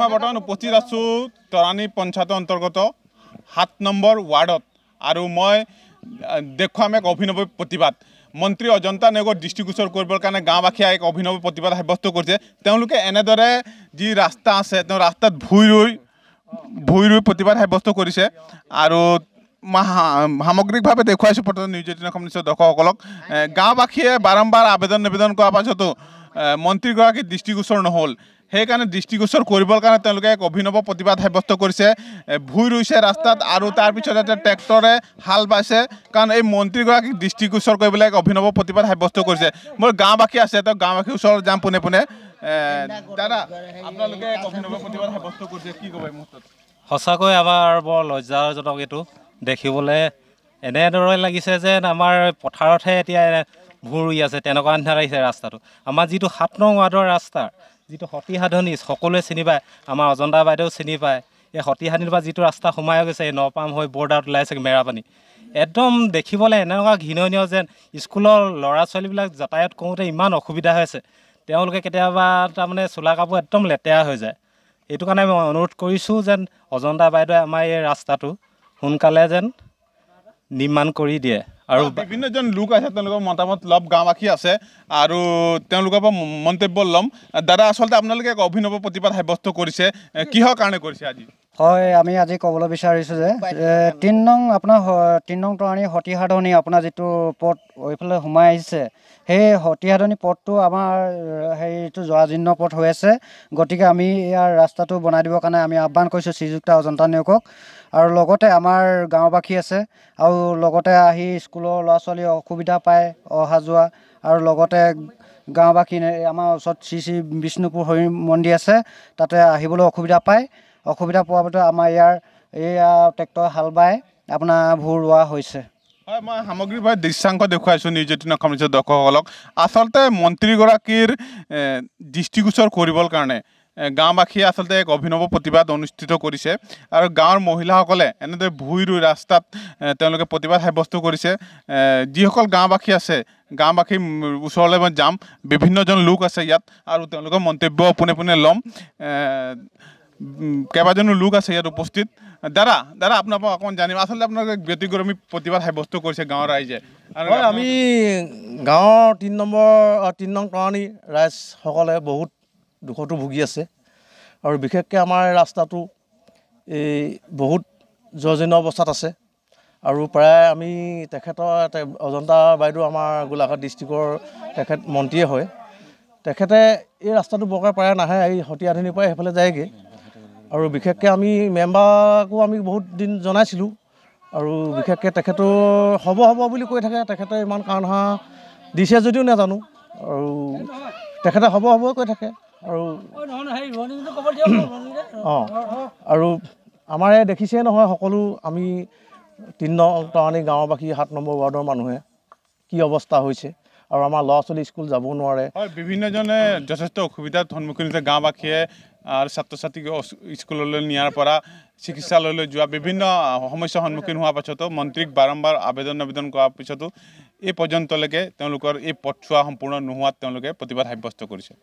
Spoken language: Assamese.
মই বৰ্তমান উপস্থিত আছোঁ তৰাণী পঞ্চায়তৰ অন্তৰ্গত সাত নম্বৰ ৱাৰ্ডত আৰু মই দেখুৱাম এক অভিনৱ প্ৰতিবাদ মন্ত্ৰী অজন্তা নেগৰ দৃষ্টিগোচৰ কৰিবৰ কাৰণে গাঁওবাসীয়ে এক অভিনৱ প্ৰতিবাদ সাব্যস্ত কৰিছে তেওঁলোকে এনেদৰে যি ৰাস্তা আছে তেওঁ ৰাস্তাত ভুই ৰুই ভূই ৰুই প্ৰতিবাদ সাব্যস্ত কৰিছে আৰু মই সামগ্ৰিকভাৱে দেখুৱাইছোঁ বৰ্তমান নিউজ এইটিন অসমৰ দৰ্শকসকলক গাঁওবাসীয়ে বাৰম্বাৰ আবেদন নিবেদন কৰাৰ পাছতো মন্ত্ৰীগৰাকী দৃষ্টিগোচৰ নহ'ল সেইকাৰণে দৃষ্টিগোচৰ কৰিবৰ কাৰণে তেওঁলোকে এক অভিনৱ প্ৰতিবাদ সাব্যস্ত কৰিছে ভুই ৰুইছে ৰাস্তাত আৰু তাৰপিছত এতিয়া ট্ৰেক্টৰে হাল বাইছে কাৰণ এই মন্ত্ৰীগৰাকীক দৃষ্টিগোচৰ কৰিবলৈ এক অভিনৱ প্ৰতিবাদ সাব্যস্ত কৰিছে মোৰ গাঁওবাসী আছে তেওঁ গাঁওবাসীৰ ওচৰত যাম পোনে পোনে দাদা আপোনালোকে এক অভিনৱ প্ৰতিবাদ সাব্যস্ত কৰিছে কি ক'ব এই মুহূৰ্তত সঁচাকৈ আমাৰ বৰ লজ্জাজনক এইটো দেখিবলৈ এনেদৰে লাগিছে যে আমাৰ পথাৰতহে এতিয়া ভূৰ উৰি আছে তেনেকুৱা নিচিনা লাগিছে ৰাস্তাটো আমাৰ যিটো সাত নং ৱাৰ্ডৰ ৰাস্তা যিটো সতী সাধনী সকলোৱে চিনি পায় আমাৰ অজন্তা বাইদেউ চিনি পায় এই সতী সাধনীৰ পৰা যিটো ৰাস্তা সোমাই গৈছে এই নপাম হৈ বৰ্ডাৰত ওলাইছেগৈ মেৰাপানী একদম দেখিবলৈ এনেকুৱা ঘৃণনীয় যেন স্কুলৰ ল'ৰা ছোৱালীবিলাক যাতায়াত কৰোঁতে ইমান অসুবিধা হৈ আছে তেওঁলোকে কেতিয়াবা তাৰমানে চোলা কাপোৰ একদম লেতেৰা হৈ যায় এইটো কাৰণে মই অনুৰোধ কৰিছোঁ যেন অজন্তা বাইদেৱে আমাৰ এই ৰাস্তাটো সোনকালে যেন নিৰ্মাণ কৰি দিয়ে আৰু বিভিন্নজন লোক আছে তেওঁলোকৰ মতামত লম গাঁওবাসী আছে আৰু তেওঁলোকৰ পৰা মন্তব্য ল'ম দাদা আচলতে আপোনালোকে এক অভিনৱ প্ৰতিবাদ সাব্যস্ত কৰিছে কিহৰ কাৰণে কৰিছে আজি হয় আমি আজি ক'বলৈ বিচাৰিছোঁ যে তিন নং আপোনাৰ তিন নং তৰাণী সতীহাধনী আপোনাৰ যিটো পথ এইফালে সোমাই আহিছে সেই সতীহাধনী পথটো আমাৰ হেৰিটো জৰাজীৰ্ণ পথ হৈ আছে গতিকে আমি ইয়াৰ ৰাস্তাটো বনাই দিবৰ কাৰণে আমি আহ্বান কৰিছোঁ শ্ৰীযুক্ত অজন্তা নিয়োগক আৰু লগতে আমাৰ গাঁওবাসী আছে আৰু লগতে আহি স্কুলৰ ল'ৰা ছোৱালী অসুবিধা পায় অহা যোৱা আৰু লগতে গাঁওবাসী আমাৰ ওচৰত শ্ৰী শ্ৰী বিষ্ণুপুৰ হৰি মন্দিৰ আছে তাতে আহিবলৈ অসুবিধা পায় অসুবিধা পোৱা বাবে আমাৰ ইয়াৰ এই ট্ৰেক্টৰ হাল বাই আপোনাৰ ভূ ৰোৱা হৈছে হয় মই সামগ্ৰিকভাৱে দৃশ্যাংক দেখুৱাইছোঁ নিউজিন খামিছৰ দৰ্শকসকলক আচলতে মন্ত্ৰীগৰাকীৰ দৃষ্টিগোচৰ কৰিবৰ কাৰণে গাঁওবাসীয়ে আচলতে এক অভিনৱ প্ৰতিবাদ অনুষ্ঠিত কৰিছে আৰু গাঁৱৰ মহিলাসকলে এনেদৰে ভূই ৰুই ৰাস্তাত তেওঁলোকে প্ৰতিবাদ সাব্যস্ত কৰিছে যিসকল গাঁওবাসী আছে গাঁওবাসী ওচৰলৈ মই যাম বিভিন্নজন লোক আছে ইয়াত আৰু তেওঁলোকৰ মন্তব্য পোনে পোনে ল'ম কেইবাজনো লোক আছে ইয়াত উপস্থিত দাদা দাদা আপোনাৰ অকণমান জানিম আচলতে আপোনাৰ ব্যতিক্ৰমী প্ৰতিবাদ সাব্যস্ত কৰিছে গাঁৱৰ ৰাইজে আমি গাঁৱৰ তিনি নম্বৰ তিনি নং তৰাণী ৰাইজসকলে বহুত দুখতো ভুগি আছে আৰু বিশেষকৈ আমাৰ ৰাস্তাটো এই বহুত জৰ্জীৰ্ণ অৱস্থাত আছে আৰু প্ৰায় আমি তেখেতৰ অজন্তা বাইদেউ আমাৰ গোলাঘাট ডিষ্ট্ৰিক্টৰ তেখেত মন্ত্ৰীয়ে হয় তেখেতে এই ৰাস্তাটো বৰকৈ প্ৰায় নাহে এই সতী আধুনিৰ পৰা সেইফালে যায়গৈ আৰু বিশেষকৈ আমি মেম্বাৰকো আমি বহুত দিন জনাইছিলোঁ আৰু বিশেষকৈ তেখেতো হ'ব হ'ব বুলি কৈ থাকে তেখেতে ইমান কাৰণ কাৰণহা দিছে যদিও নাজানো আৰু তেখেতে হ'ব হ'ব কৈ থাকে আৰু অঁ আৰু আমাৰে দেখিছে নহয় সকলো আমি তিন্ন তৰাণী গাঁওবাসী সাত নম্বৰ ৱাৰ্ডৰ মানুহে কি অৱস্থা হৈছে আৰু আমাৰ ল'ৰা ছোৱালী স্কুল যাব নোৱাৰে বিভিন্নজনে যথেষ্ট অসুবিধাৰ সন্মুখীন হৈছে গাঁওবাসীয়ে আৰু ছাত্ৰ ছাত্ৰীক স্কুললৈ নিয়াৰ পৰা চিকিৎসালয়লৈ যোৱা বিভিন্ন সমস্যাৰ সন্মুখীন হোৱাৰ পাছতো মন্ত্ৰীক বাৰম্বাৰ আবেদন নিবেদন কৰাৰ পিছতো এই পৰ্যন্তলৈকে তেওঁলোকৰ এই পথছোৱা সম্পূৰ্ণ নোহোৱাত তেওঁলোকে প্ৰতিবাদ সাব্যস্ত কৰিছে